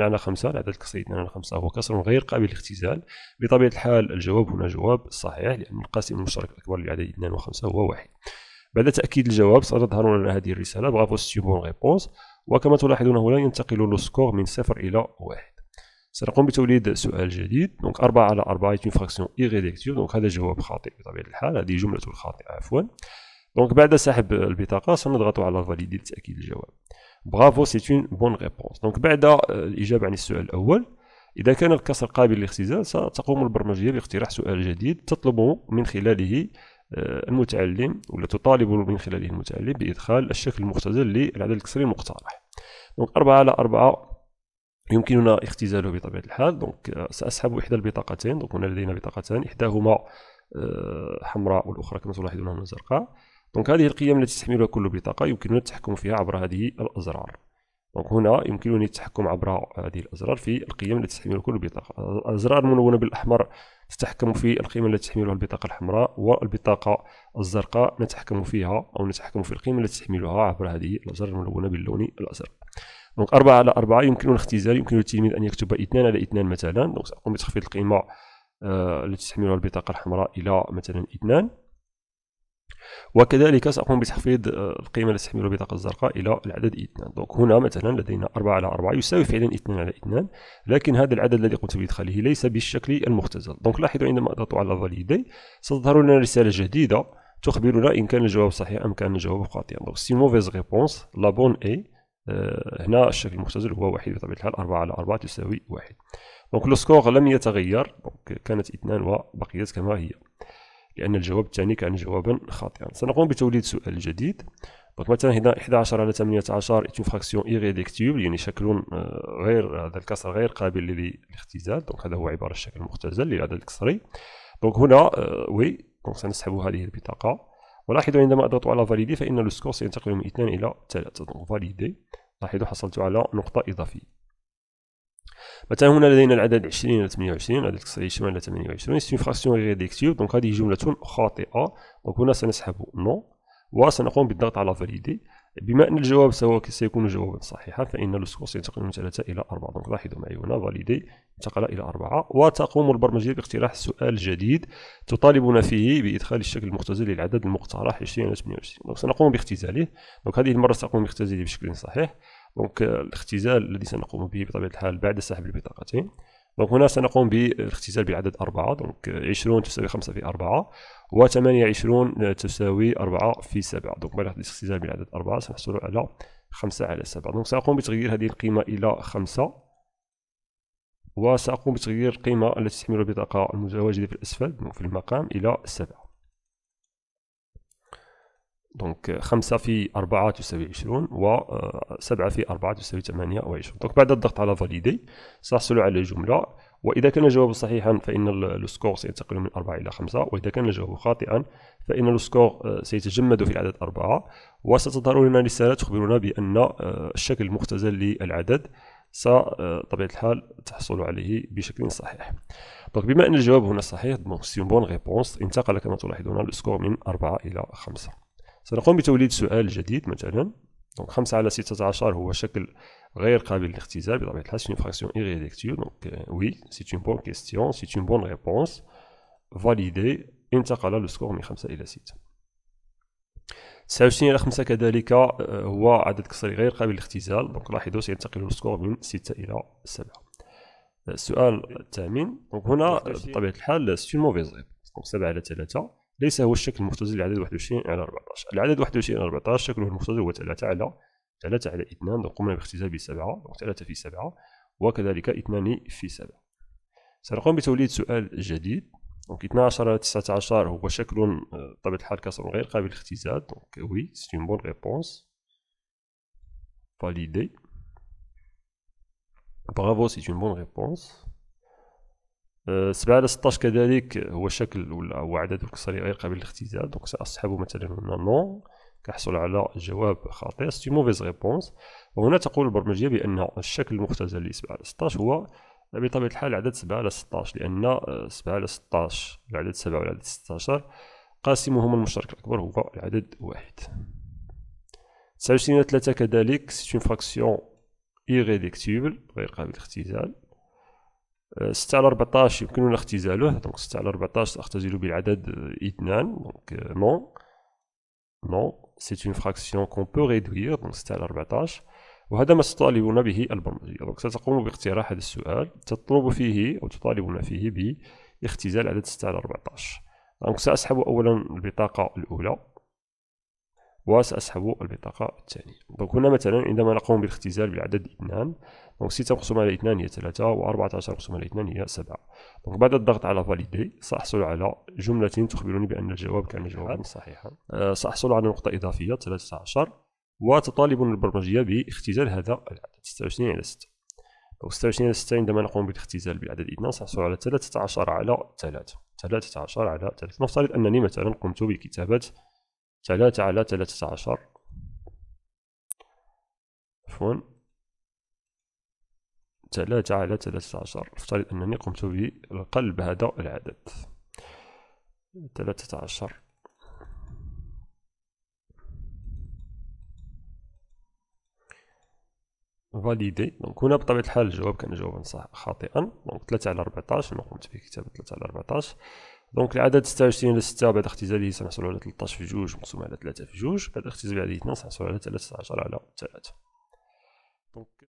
على خمسة العدد القصير 2 على خمسة هو كسر غير قابل للاختزال بطبيعة الحال الجواب هنا جواب صحيح لأن القاسم المشترك الأكبر لعدد 2 وخمسة هو واحد بعد تأكيد الجواب ستظهر لنا هذه الرسالة برافو ستيبون غيبونس وكما تلاحظون هنا ينتقل لو سكور من صفر إلى واحد سنقوم بتوليد سؤال جديد دونك 4 على 4 une فراكسيون إيغيديكتيف دونك هذا جواب خاطئ بطبيعة الحال هذه جملة خاطئة عفوا دونك بعد سحب البطاقة سنضغط على فاليدي لتأكيد الجواب برافو سي اون بون ريبونس دونك بعد الاجابه آه، عن السؤال الاول اذا كان الكسر قابل للاختزال ستقوم البرمجيه باقتراح سؤال جديد تطلب من خلاله آه، المتعلم ولا تطالب من خلاله المتعلم بادخال الشكل المختزل للعدد الكسري المقترح دونك 4 على 4 يمكننا اختزاله بطبيعه الحال دونك آه، ساسحب احدى البطاقتين دونك هنا لدينا بطاقتان احداهما حمراء والاخرى كما تلاحظون هنا زرقاء دونك هذه القيم التي تحملها كل بطاقة يمكننا التحكم فيها عبر هذه الأزرار دونك هنا يمكنني التحكم عبر هذه الأزرار في القيم التي تحملها كل بطاقة الأزرار الملونة بالأحمر تتحكم في القيم التي تحملها البطاقة الحمراء والبطاقة الزرقاء نتحكم فيها أو نتحكم في القيم التي تحملها عبر هذه الأزرار الملونة باللون الأزرق دونك أربعة على أربعة يمكننا الاختزال يمكن للتلميذ أن يكتب اثنان على اثنان مثلا دونك سأقوم بتخفيض القيمة آه، التي تحملها البطاقة الحمراء إلى مثلا اثنان وكذلك سأقوم بتحفيظ آه، القيمة التي تحملها البطاقة الزرقاء إلى العدد 2 دونك هنا مثلا لدينا 4 على 4 يساوي فعلا 2 على 2 لكن هذا العدد الذي قمت بإدخاله ليس بالشكل المختزل دونك لاحظوا عندما أضغط على فاليدي ستظهر لنا رسالة جديدة تخبرنا إن كان الجواب صحيح أم كان الجواب خاطئا دونك سي موفيز ريبونس لا بون إي هنا الشكل المختزل هو واحد بطبيعة الحال 4 على 4 تساوي واحد دونك لو سكور لم يتغير دونك كانت اثنان وبقيت كما هي لأن الجواب الثاني كان جوابا خاطئا سنقوم بتوليد سؤال جديد دونك مثلا هنا 11 على 18 ايتون فراكسيون ايريديكتيبل يعني شكل آه، غير آه، هذا الكسر غير قابل للاختزال دونك هذا هو عبارة الشكل المختزل للعدد الكسري دونك هنا وي آه، دونك سنسحب هذه البطاقة ولاحظوا عندما أضغط على فاليدي فإن السكور سينتقل من 2 إلى 3 دونك فاليدي لاحظوا حصلت على نقطة إضافية مثلا هنا لدينا العدد 20 إلى 28 عدد الكسري شمال إلى 28 سي فراكسيون ريديكتيف دونك هذه جملة خاطئة دونك هنا سنسحب نو وسنقوم بالضغط على فاليدي بما أن الجواب سواء سيكون جوابا صحيحا فإن السكور سينتقل من 3 إلى 4 دونك لاحظوا معي هنا فاليدي انتقل إلى 4 وتقوم البرمجية باقتراح سؤال جديد تطالبنا فيه بإدخال الشكل المختزل للعدد المقترح 20 إلى 28 دونك سنقوم باختزاله دونك هذه المرة سأقوم باختزاله بشكل صحيح دونك آه، الاختزال الذي سنقوم به بطبيعه الحال بعد سحب البطاقتين دونك هنا سنقوم بالاختزال بعدد أربعة دونك 20 تساوي 5 في 4 و 28 تساوي 4 في 7 دونك بعد الاختزال بعدد أربعة سنحصل على 5 على 7 دونك سأقوم بتغيير هذه القيمة إلى 5 وسأقوم بتغيير القيمة التي تحمل البطاقة المتواجدة في الأسفل دونك في المقام إلى 7 دونك خمسة في أربعة تساوي عشرون 7 آه، في أربعة تساوي ثمانية وعشرون دونك بعد الضغط على فاليدي سأحصل على جملة وإذا كان الجواب صحيحا فإن السكور سينتقل من أربعة إلى خمسة وإذا كان الجواب خاطئا فإن السكور آه، سيتجمد في العدد أربعة وستظهر لنا رسالة تخبرنا بأن آه، الشكل المختزل للعدد سطبيعة الحال تحصل عليه بشكل صحيح دونك بما أن الجواب هنا صحيح دونك سي بون ريبونس انتقل كما تلاحظون السكور من أربعة إلى خمسة سنقوم بتوليد سؤال جديد مثلا دونك 5 على 16 هو شكل غير قابل للاختزال بطبيعة الحال سي فراكسيون ايريديكتيف دونك وي سي اون بون كيستيون سي اون بون ريبونس فاليدي انتقل لو سكور من 5 إلى 6 29 إلى 5 كذلك آه، هو عدد كسري غير قابل للاختزال دونك لاحظوا سينتقل السكور من 6 إلى 7 السؤال الثامن دونك هنا بطبيعة الحال سي موفيز ريبونس دونك 7 على 3 ليس هو الشكل المختزل لعدد 21 على 14 العدد 21 على 14 شكله المختزل هو 3 على 3 على 2 لو قمنا باختزال ب 7 3 في 7 وكذلك 2 في 7 سنقوم بتوليد سؤال جديد دونك 12 على 19 هو شكل آه، طبيعة الحال كسر غير قابل للاختزال دونك وي سي اون بون ريبونس فاليدي برافو سي اون بون ريبونس 7 على 16 كذلك هو شكل ولا هو عدد غير قابل للاختزال دونك ساصحبه مثلا هنا نو كحصل على جواب خاطئ سي موفيز ريبونس وهنا تقول البرمجيه بان الشكل المختزل ل 7 على 16 هو بطبيعه الحال عدد 7 على 16 لان 7 على 16 العدد 7 والعدد 16 قاسمهما المشترك الاكبر هو العدد 1 29 على 3 كذلك سي اون فراكسيون ايغيديكتيبل غير قابل للاختزال 6 على 14 يمكننا اختزاله دونك 6 على 14 ساختزل بالعدد آه، اثنان دونك نون نون سي اون فراكسيون كون بو ريدوير دونك 6 على 14 وهذا ما تطالبون به البرمجية دونك ستقوم باقتراح هذا السؤال تطلب فيه أو تطالبون فيه باختزال عدد 6 على 14 دونك سأسحب أولا البطاقة الأولى وسأسحب البطاقة الثانية دونك هنا مثلا عندما نقوم بالاختزال بالعدد اثنان دونك 6 مقسوم على 2 هي 3 و 14 مقسوم على 2 هي 7 دونك بعد الضغط على فاليدي سأحصل على جملة تخبرني بأن الجواب كان جوابا نعم. صحيحا آه، سأحصل على نقطة إضافية 13 وتطالبني البرمجية باختزال هذا العدد 26 على 6 دونك 26 على 6 عندما نقوم بالاختزال بالعدد 2 سأحصل على 13 على 3 13 على 3 نفترض أنني مثلا قمت بكتابة ثلاثة على ثلاثة عشر عفوا ثلاثة على ثلاثة عشر افترض أنني قمت بقلب هذا العدد ثلاثة عشر فاليدي دونك هنا بطبيعة الحال الجواب كان جوابا صح خاطئا دونك ثلاثة على أربعتاش انا قمت بكتابة ثلاثة على أربعتاش دونك العدد 26 الى 6 بعد اختزاله سنحصل على 13 في 2 مقسوم على 3 في 2 بعد اختزال عليه 2 سنحصل على 13 على 3 دونك